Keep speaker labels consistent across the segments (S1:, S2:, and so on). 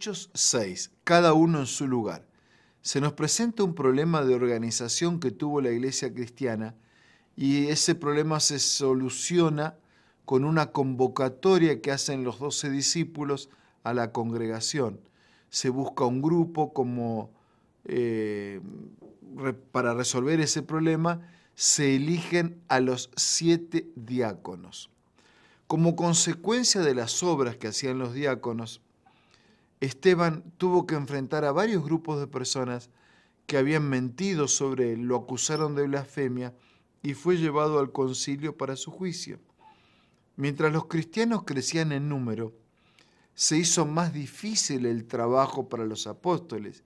S1: Hechos 6, cada uno en su lugar, se nos presenta un problema de organización que tuvo la iglesia cristiana y ese problema se soluciona con una convocatoria que hacen los doce discípulos a la congregación. Se busca un grupo como eh, para resolver ese problema, se eligen a los siete diáconos. Como consecuencia de las obras que hacían los diáconos, Esteban tuvo que enfrentar a varios grupos de personas que habían mentido sobre él, lo acusaron de blasfemia y fue llevado al concilio para su juicio. Mientras los cristianos crecían en número, se hizo más difícil el trabajo para los apóstoles.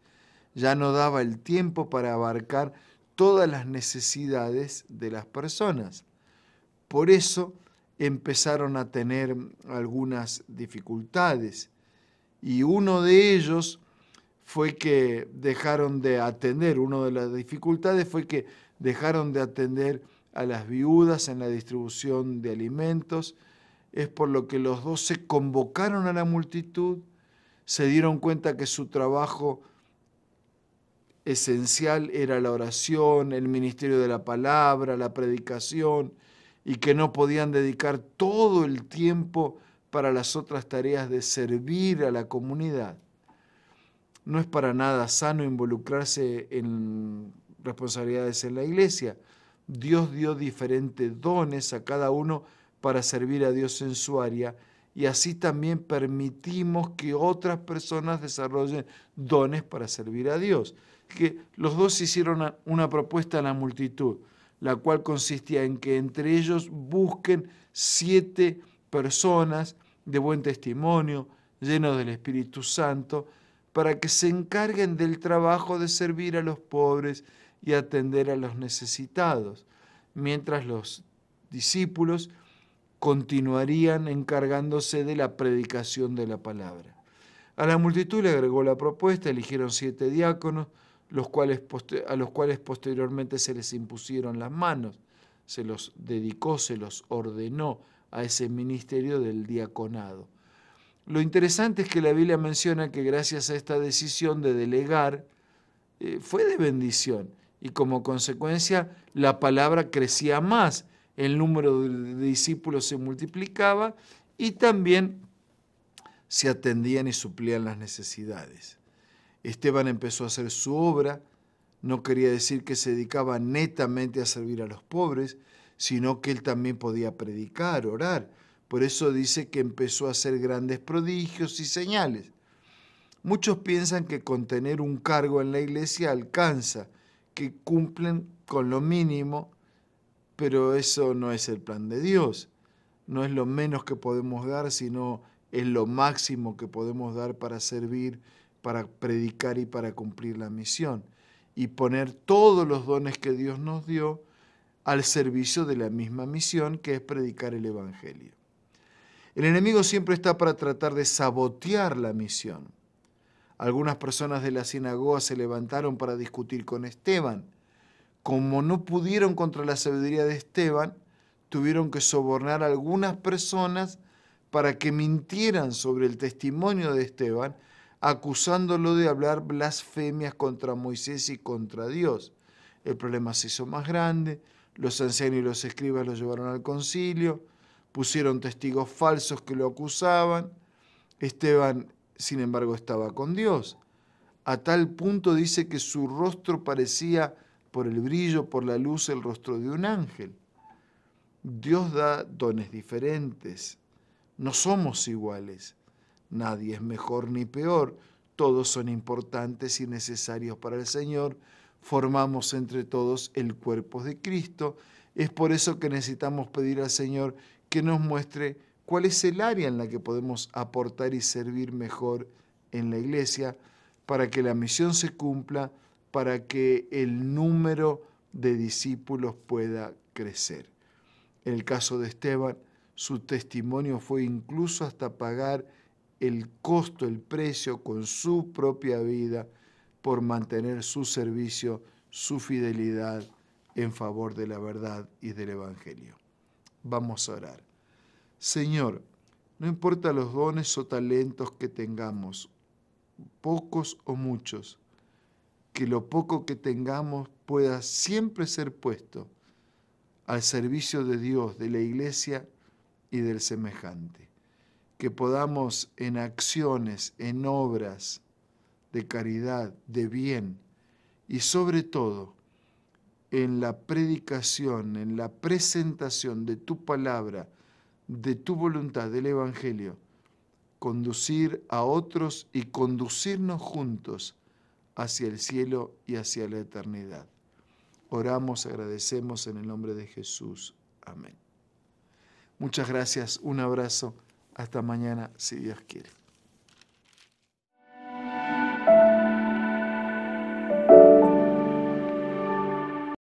S1: Ya no daba el tiempo para abarcar todas las necesidades de las personas. Por eso empezaron a tener algunas dificultades y uno de ellos fue que dejaron de atender, una de las dificultades fue que dejaron de atender a las viudas en la distribución de alimentos, es por lo que los dos se convocaron a la multitud, se dieron cuenta que su trabajo esencial era la oración, el ministerio de la palabra, la predicación, y que no podían dedicar todo el tiempo a para las otras tareas de servir a la comunidad. No es para nada sano involucrarse en responsabilidades en la iglesia. Dios dio diferentes dones a cada uno para servir a Dios en su área y así también permitimos que otras personas desarrollen dones para servir a Dios. Que los dos hicieron una, una propuesta a la multitud, la cual consistía en que entre ellos busquen siete personas de buen testimonio, llenos del Espíritu Santo, para que se encarguen del trabajo de servir a los pobres y atender a los necesitados, mientras los discípulos continuarían encargándose de la predicación de la palabra. A la multitud le agregó la propuesta, eligieron siete diáconos, los a los cuales posteriormente se les impusieron las manos, se los dedicó, se los ordenó, a ese ministerio del diaconado. Lo interesante es que la Biblia menciona que gracias a esta decisión de delegar eh, fue de bendición y como consecuencia la palabra crecía más, el número de discípulos se multiplicaba y también se atendían y suplían las necesidades. Esteban empezó a hacer su obra, no quería decir que se dedicaba netamente a servir a los pobres, sino que él también podía predicar, orar. Por eso dice que empezó a hacer grandes prodigios y señales. Muchos piensan que con tener un cargo en la iglesia alcanza, que cumplen con lo mínimo, pero eso no es el plan de Dios. No es lo menos que podemos dar, sino es lo máximo que podemos dar para servir, para predicar y para cumplir la misión. Y poner todos los dones que Dios nos dio al servicio de la misma misión que es predicar el Evangelio. El enemigo siempre está para tratar de sabotear la misión. Algunas personas de la sinagoga se levantaron para discutir con Esteban. Como no pudieron contra la sabiduría de Esteban, tuvieron que sobornar a algunas personas para que mintieran sobre el testimonio de Esteban, acusándolo de hablar blasfemias contra Moisés y contra Dios. El problema se hizo más grande, los ancianos y los escribas lo llevaron al concilio, pusieron testigos falsos que lo acusaban. Esteban, sin embargo, estaba con Dios. A tal punto dice que su rostro parecía, por el brillo, por la luz, el rostro de un ángel. Dios da dones diferentes. No somos iguales. Nadie es mejor ni peor. Todos son importantes y necesarios para el Señor formamos entre todos el cuerpo de Cristo. Es por eso que necesitamos pedir al Señor que nos muestre cuál es el área en la que podemos aportar y servir mejor en la iglesia para que la misión se cumpla, para que el número de discípulos pueda crecer. En el caso de Esteban, su testimonio fue incluso hasta pagar el costo, el precio con su propia vida por mantener su servicio, su fidelidad en favor de la verdad y del Evangelio. Vamos a orar. Señor, no importa los dones o talentos que tengamos, pocos o muchos, que lo poco que tengamos pueda siempre ser puesto al servicio de Dios, de la iglesia y del semejante. Que podamos en acciones, en obras, de caridad, de bien y sobre todo en la predicación, en la presentación de tu palabra, de tu voluntad, del Evangelio, conducir a otros y conducirnos juntos hacia el cielo y hacia la eternidad. Oramos, agradecemos en el nombre de Jesús. Amén. Muchas gracias, un abrazo, hasta mañana si Dios quiere.